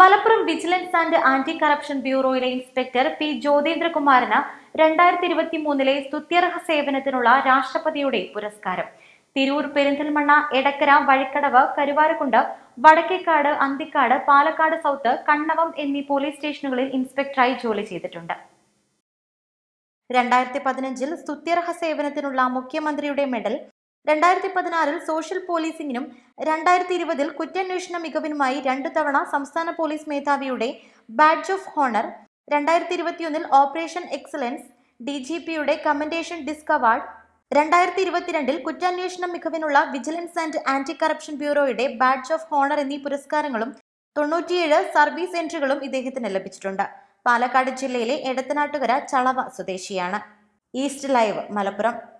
Malappuram vigilance and anti corruption ബ്യൂറോയിലെ inspector P ജ്യോതേന്ദ്രകുമാറിന് രണ്ടായിരത്തി ഇരുപത്തി മൂന്നിലെ സ്തുത്യർഹ സേവനത്തിനുള്ള രാഷ്ട്രപതിയുടെ പുരസ്കാരം തിരൂർ പെരിന്തൽമണ്ണ എടക്കര വഴിക്കടവ് കരുവാരക്കുണ്ട് വടക്കേക്കാട് അന്തിക്കാട് പാലക്കാട് സൗത്ത് കണ്ണവം എന്നീ പോലീസ് സ്റ്റേഷനുകളിൽ ഇൻസ്പെക്ടറായി ജോലി ചെയ്തിട്ടുണ്ട് രണ്ടായിരത്തി പതിനഞ്ചിൽ സ്തുത്യർഹ സേവനത്തിനുള്ള മുഖ്യമന്ത്രിയുടെ മെഡൽ രണ്ടായിരത്തി പതിനാറിൽ സോഷ്യൽ പോലീസിംഗിനും രണ്ടായിരത്തി ഇരുപതിൽ കുറ്റാന്വേഷണ മികവിനുമായി രണ്ടു തവണ സംസ്ഥാന പോലീസ് മേധാവിയുടെ ബാഡ്ജ് ഓഫ് ഹോണർ രണ്ടായിരത്തി ഇരുപത്തിയൊന്നിൽ ഓപ്പറേഷൻ എക്സലൻസ് ഡി ജി പിയുടെ കമൻഡേഷൻ ഡിസ്ക് അവാർഡ് രണ്ടായിരത്തി ഇരുപത്തിരണ്ടിൽ കുറ്റാന്വേഷണ മികവിനുള്ള വിജിലൻസ് ആൻഡ് ആന്റി കറപ്ഷൻ ബ്യൂറോയുടെ ബാഡ്ജ് ഓഫ് ഹോണർ എന്നീ പുരസ്കാരങ്ങളും തൊണ്ണൂറ്റിയേഴ് സർവീസ് എൻട്രികളും ഇദ്ദേഹത്തിന് ലഭിച്ചിട്ടുണ്ട് പാലക്കാട് ജില്ലയിലെ എടത്തനാട്ടുകര ചളവ സ്വദേശിയാണ് ഈസ്റ്റ് ലൈവ് മലപ്പുറം